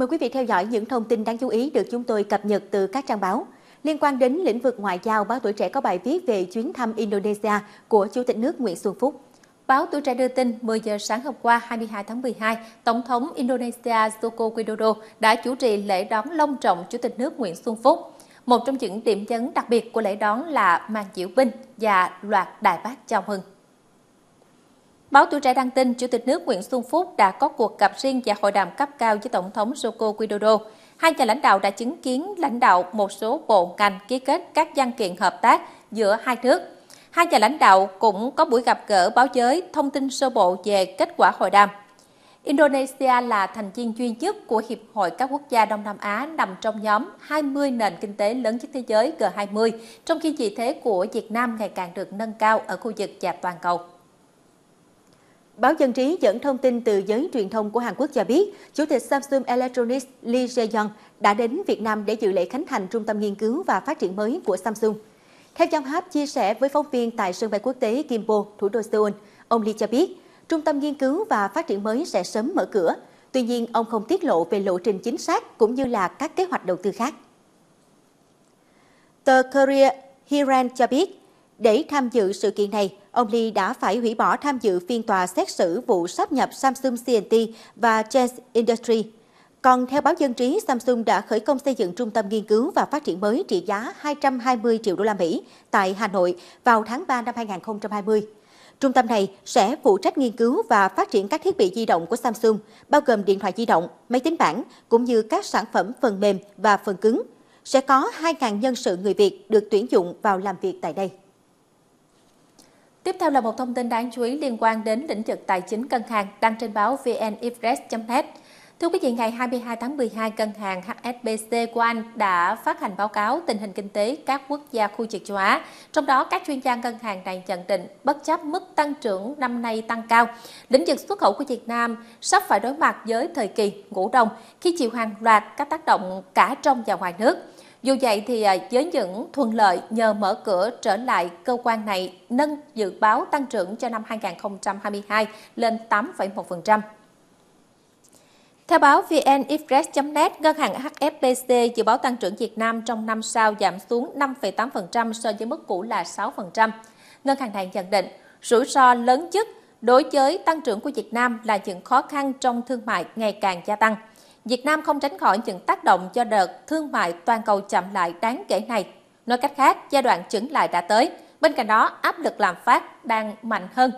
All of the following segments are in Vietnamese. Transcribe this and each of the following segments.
Mời quý vị theo dõi những thông tin đáng chú ý được chúng tôi cập nhật từ các trang báo. Liên quan đến lĩnh vực ngoại giao, báo Tuổi Trẻ có bài viết về chuyến thăm Indonesia của Chủ tịch nước Nguyễn Xuân Phúc. Báo Tuổi Trẻ đưa tin 10 giờ sáng hôm qua 22 tháng 12, Tổng thống Indonesia Joko Widodo đã chủ trì lễ đón long trọng Chủ tịch nước Nguyễn Xuân Phúc. Một trong những điểm nhấn đặc biệt của lễ đón là màn diễu binh và loạt đại bác chào mừng. Báo Tuổi Trẻ đăng tin Chủ tịch nước Nguyễn Xuân Phúc đã có cuộc gặp riêng và hội đàm cấp cao với Tổng thống Joko Widodo. Hai nhà lãnh đạo đã chứng kiến lãnh đạo một số bộ ngành ký kết các văn kiện hợp tác giữa hai nước. Hai nhà lãnh đạo cũng có buổi gặp gỡ báo giới thông tin sơ bộ về kết quả hội đàm. Indonesia là thành viên duy nhất của Hiệp hội các quốc gia Đông Nam Á nằm trong nhóm 20 nền kinh tế lớn nhất thế giới G20, trong khi vị thế của Việt Nam ngày càng được nâng cao ở khu vực và toàn cầu. Báo Dân Trí dẫn thông tin từ giới truyền thông của Hàn Quốc cho biết, Chủ tịch Samsung Electronics Lee Jae-yong đã đến Việt Nam để dự lễ khánh thành Trung tâm Nghiên cứu và Phát triển mới của Samsung. Theo Giang Hap chia sẻ với phóng viên tại sân bay quốc tế Gimpo, thủ đô Seoul, ông Lee cho biết, Trung tâm Nghiên cứu và Phát triển mới sẽ sớm mở cửa. Tuy nhiên, ông không tiết lộ về lộ trình chính xác cũng như là các kế hoạch đầu tư khác. Tờ Korea Hiran cho biết, để tham dự sự kiện này, ông Lee đã phải hủy bỏ tham dự phiên tòa xét xử vụ sắp nhập Samsung C&T và Chase Industry. Còn theo báo dân trí, Samsung đã khởi công xây dựng trung tâm nghiên cứu và phát triển mới trị giá 220 triệu đô la Mỹ tại Hà Nội vào tháng 3 năm 2020. Trung tâm này sẽ phụ trách nghiên cứu và phát triển các thiết bị di động của Samsung, bao gồm điện thoại di động, máy tính bảng, cũng như các sản phẩm phần mềm và phần cứng. Sẽ có 2.000 nhân sự người Việt được tuyển dụng vào làm việc tại đây. Tiếp theo là một thông tin đáng chú ý liên quan đến lĩnh vực tài chính ngân hàng đăng trên báo VN Express.net. Thưa quý vị, ngày 22 tháng 12, ngân hàng HSBC của Anh đã phát hành báo cáo tình hình kinh tế các quốc gia khu vực châu Á. Trong đó, các chuyên gia ngân hàng này nhận định bất chấp mức tăng trưởng năm nay tăng cao, lĩnh vực xuất khẩu của Việt Nam sắp phải đối mặt với thời kỳ ngủ đông khi chịu hàng loạt các tác động cả trong và ngoài nước. Dù vậy thì à, với những thuận lợi nhờ mở cửa trở lại, cơ quan này nâng dự báo tăng trưởng cho năm 2022 lên 8,1%. Theo báo VN Express.net, ngân hàng HSBC dự báo tăng trưởng Việt Nam trong năm sau giảm xuống 5,8% so với mức cũ là 6%. Ngân hàng này nhận định rủi ro lớn nhất đối với tăng trưởng của Việt Nam là những khó khăn trong thương mại ngày càng gia tăng. Việt Nam không tránh khỏi những tác động do đợt thương mại toàn cầu chậm lại đáng kể này. Nói cách khác, giai đoạn chững lại đã tới. Bên cạnh đó, áp lực lạm phát đang mạnh hơn.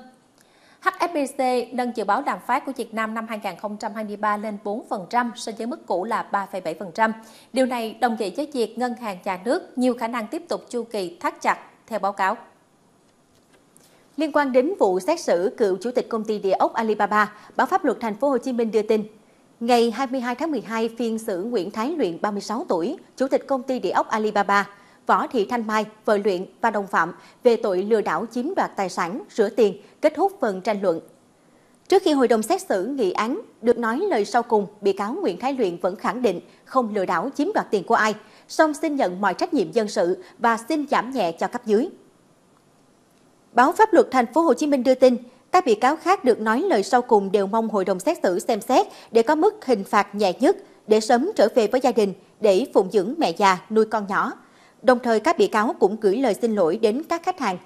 HSBC nâng dự báo lạm phát của Việt Nam năm 2023 lên 4% so với mức cũ là 3,7%. Điều này đồng nghĩa với việc ngân hàng nhà nước nhiều khả năng tiếp tục chu kỳ thắt chặt, theo báo cáo. Liên quan đến vụ xét xử cựu chủ tịch công ty địa ốc Alibaba, báo pháp luật thành phố Hồ Chí Minh đưa tin, Ngày 22 tháng 12, phiên xử Nguyễn Thái Luyện 36 tuổi, chủ tịch công ty địa ốc Alibaba, Võ Thị Thanh Mai, vợ Luyện và đồng phạm về tội lừa đảo chiếm đoạt tài sản, rửa tiền, kết thúc phần tranh luận. Trước khi hội đồng xét xử nghị án, được nói lời sau cùng, bị cáo Nguyễn Thái Luyện vẫn khẳng định không lừa đảo chiếm đoạt tiền của ai, song xin nhận mọi trách nhiệm dân sự và xin giảm nhẹ cho cấp dưới. Báo pháp luật thành phố Hồ Chí Minh đưa tin, các bị cáo khác được nói lời sau cùng đều mong hội đồng xét xử xem xét để có mức hình phạt nhẹ nhất để sớm trở về với gia đình để phụng dưỡng mẹ già nuôi con nhỏ. Đồng thời các bị cáo cũng gửi lời xin lỗi đến các khách hàng.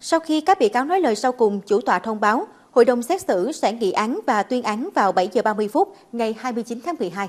Sau khi các bị cáo nói lời sau cùng, chủ tọa thông báo hội đồng xét xử sẽ nghị án và tuyên án vào 7 giờ 30 phút ngày 29 tháng 12.